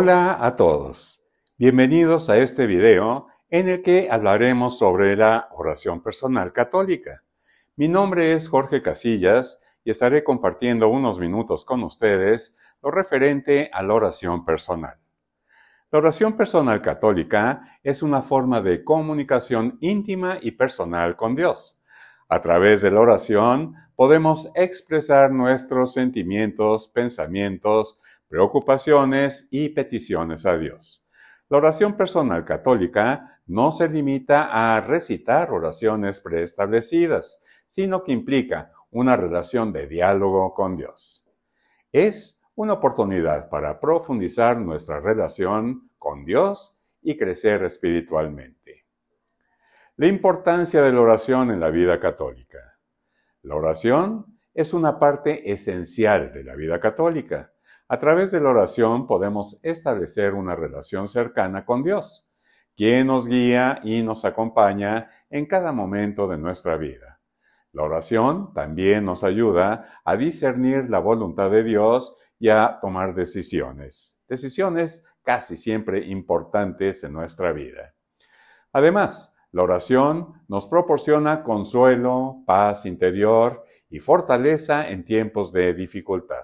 Hola a todos. Bienvenidos a este video en el que hablaremos sobre la oración personal católica. Mi nombre es Jorge Casillas y estaré compartiendo unos minutos con ustedes lo referente a la oración personal. La oración personal católica es una forma de comunicación íntima y personal con Dios. A través de la oración podemos expresar nuestros sentimientos, pensamientos, preocupaciones y peticiones a Dios. La oración personal católica no se limita a recitar oraciones preestablecidas, sino que implica una relación de diálogo con Dios. Es una oportunidad para profundizar nuestra relación con Dios y crecer espiritualmente. La importancia de la oración en la vida católica. La oración es una parte esencial de la vida católica a través de la oración podemos establecer una relación cercana con Dios, quien nos guía y nos acompaña en cada momento de nuestra vida. La oración también nos ayuda a discernir la voluntad de Dios y a tomar decisiones, decisiones casi siempre importantes en nuestra vida. Además, la oración nos proporciona consuelo, paz interior y fortaleza en tiempos de dificultad.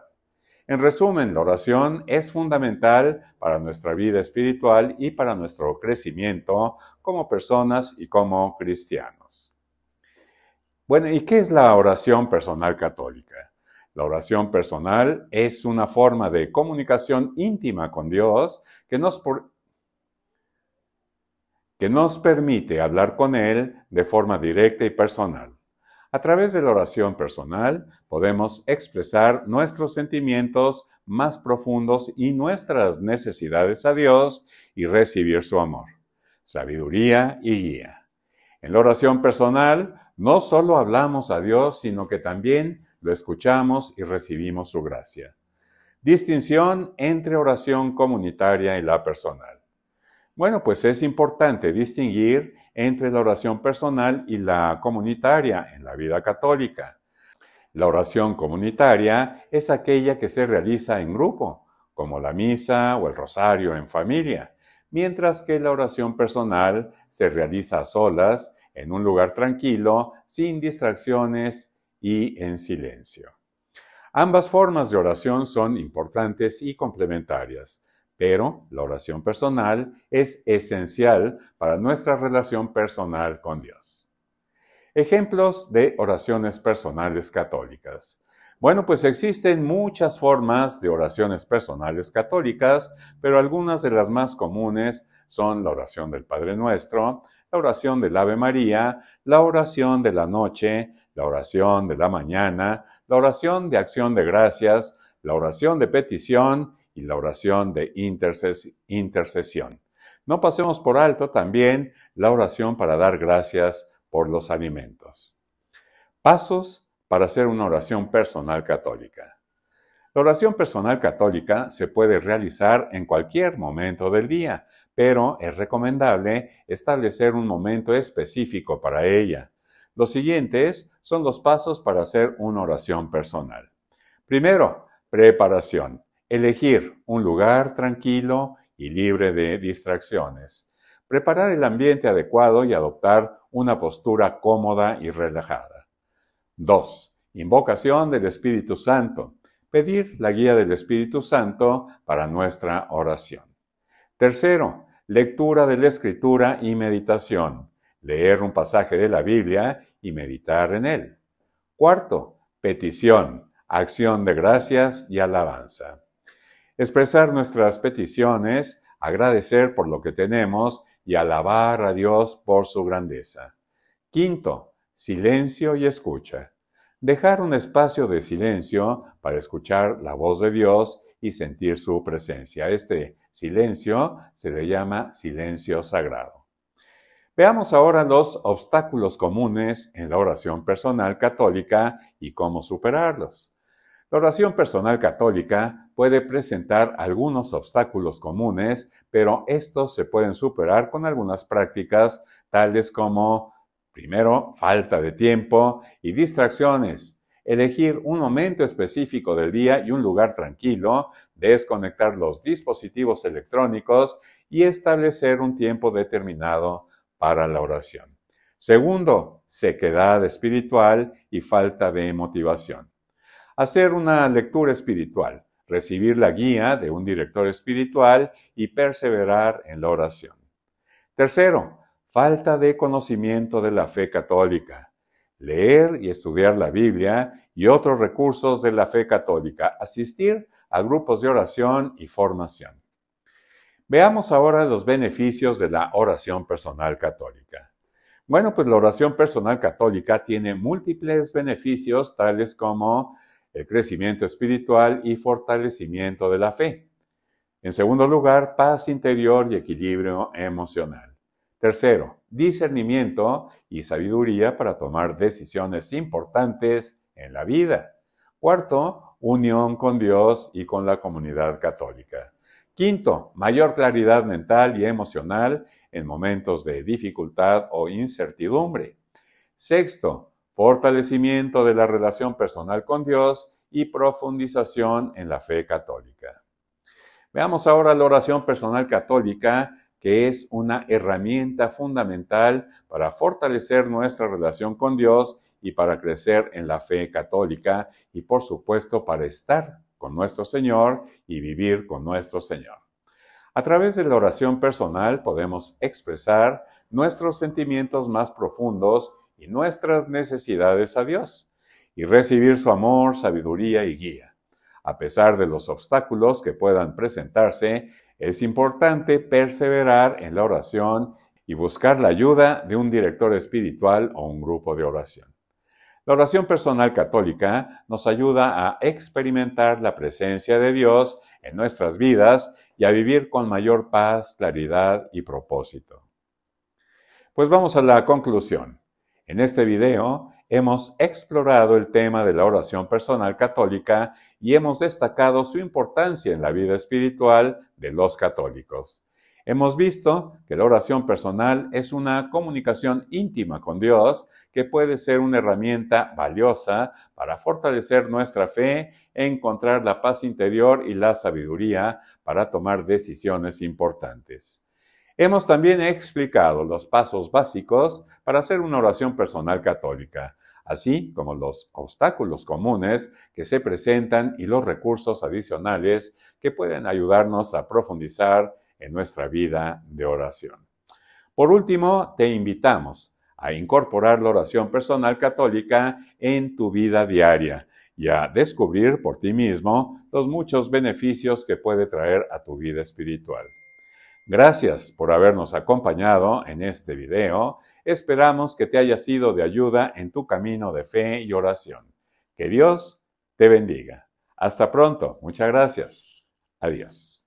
En resumen, la oración es fundamental para nuestra vida espiritual y para nuestro crecimiento como personas y como cristianos. Bueno, ¿y qué es la oración personal católica? La oración personal es una forma de comunicación íntima con Dios que nos, que nos permite hablar con Él de forma directa y personal. A través de la oración personal podemos expresar nuestros sentimientos más profundos y nuestras necesidades a Dios y recibir su amor, sabiduría y guía. En la oración personal no solo hablamos a Dios, sino que también lo escuchamos y recibimos su gracia. Distinción entre oración comunitaria y la personal. Bueno, pues es importante distinguir entre la oración personal y la comunitaria en la vida católica. La oración comunitaria es aquella que se realiza en grupo, como la misa o el rosario en familia, mientras que la oración personal se realiza a solas, en un lugar tranquilo, sin distracciones y en silencio. Ambas formas de oración son importantes y complementarias. Pero la oración personal es esencial para nuestra relación personal con Dios. Ejemplos de oraciones personales católicas. Bueno, pues existen muchas formas de oraciones personales católicas, pero algunas de las más comunes son la oración del Padre Nuestro, la oración del Ave María, la oración de la noche, la oración de la mañana, la oración de acción de gracias, la oración de petición y la oración de intercesión. No pasemos por alto también la oración para dar gracias por los alimentos. Pasos para hacer una oración personal católica. La oración personal católica se puede realizar en cualquier momento del día, pero es recomendable establecer un momento específico para ella. Los siguientes son los pasos para hacer una oración personal. Primero, preparación. Elegir un lugar tranquilo y libre de distracciones. Preparar el ambiente adecuado y adoptar una postura cómoda y relajada. 2. Invocación del Espíritu Santo. Pedir la guía del Espíritu Santo para nuestra oración. Tercero, lectura de la escritura y meditación. Leer un pasaje de la Biblia y meditar en él. Cuarto, petición, acción de gracias y alabanza expresar nuestras peticiones, agradecer por lo que tenemos y alabar a Dios por su grandeza. Quinto, silencio y escucha. Dejar un espacio de silencio para escuchar la voz de Dios y sentir su presencia. Este silencio se le llama silencio sagrado. Veamos ahora los obstáculos comunes en la oración personal católica y cómo superarlos. La oración personal católica puede presentar algunos obstáculos comunes, pero estos se pueden superar con algunas prácticas, tales como, primero, falta de tiempo y distracciones elegir un momento específico del día y un lugar tranquilo, desconectar los dispositivos electrónicos y establecer un tiempo determinado para la oración. Segundo, sequedad espiritual y falta de motivación hacer una lectura espiritual, recibir la guía de un director espiritual y perseverar en la oración. Tercero, falta de conocimiento de la fe católica. Leer y estudiar la Biblia y otros recursos de la fe católica. Asistir a grupos de oración y formación. Veamos ahora los beneficios de la oración personal católica. Bueno, pues la oración personal católica tiene múltiples beneficios, tales como el crecimiento espiritual y fortalecimiento de la fe. En segundo lugar, paz interior y equilibrio emocional. Tercero, discernimiento y sabiduría para tomar decisiones importantes en la vida. Cuarto, unión con Dios y con la comunidad católica. Quinto, mayor claridad mental y emocional en momentos de dificultad o incertidumbre. Sexto, fortalecimiento de la relación personal con Dios y profundización en la fe católica. Veamos ahora la oración personal católica, que es una herramienta fundamental para fortalecer nuestra relación con Dios y para crecer en la fe católica y por supuesto para estar con nuestro Señor y vivir con nuestro Señor. A través de la oración personal podemos expresar nuestros sentimientos más profundos y nuestras necesidades a Dios y recibir su amor, sabiduría y guía. A pesar de los obstáculos que puedan presentarse, es importante perseverar en la oración y buscar la ayuda de un director espiritual o un grupo de oración. La oración personal católica nos ayuda a experimentar la presencia de Dios en nuestras vidas y a vivir con mayor paz, claridad y propósito. Pues vamos a la conclusión. En este video hemos explorado el tema de la oración personal católica y hemos destacado su importancia en la vida espiritual de los católicos. Hemos visto que la oración personal es una comunicación íntima con Dios que puede ser una herramienta valiosa para fortalecer nuestra fe, encontrar la paz interior y la sabiduría para tomar decisiones importantes. Hemos también explicado los pasos básicos para hacer una oración personal católica, así como los obstáculos comunes que se presentan y los recursos adicionales que pueden ayudarnos a profundizar en nuestra vida de oración. Por último, te invitamos a incorporar la oración personal católica en tu vida diaria y a descubrir por ti mismo los muchos beneficios que puede traer a tu vida espiritual. Gracias por habernos acompañado en este video. Esperamos que te haya sido de ayuda en tu camino de fe y oración. Que Dios te bendiga. Hasta pronto. Muchas gracias. Adiós.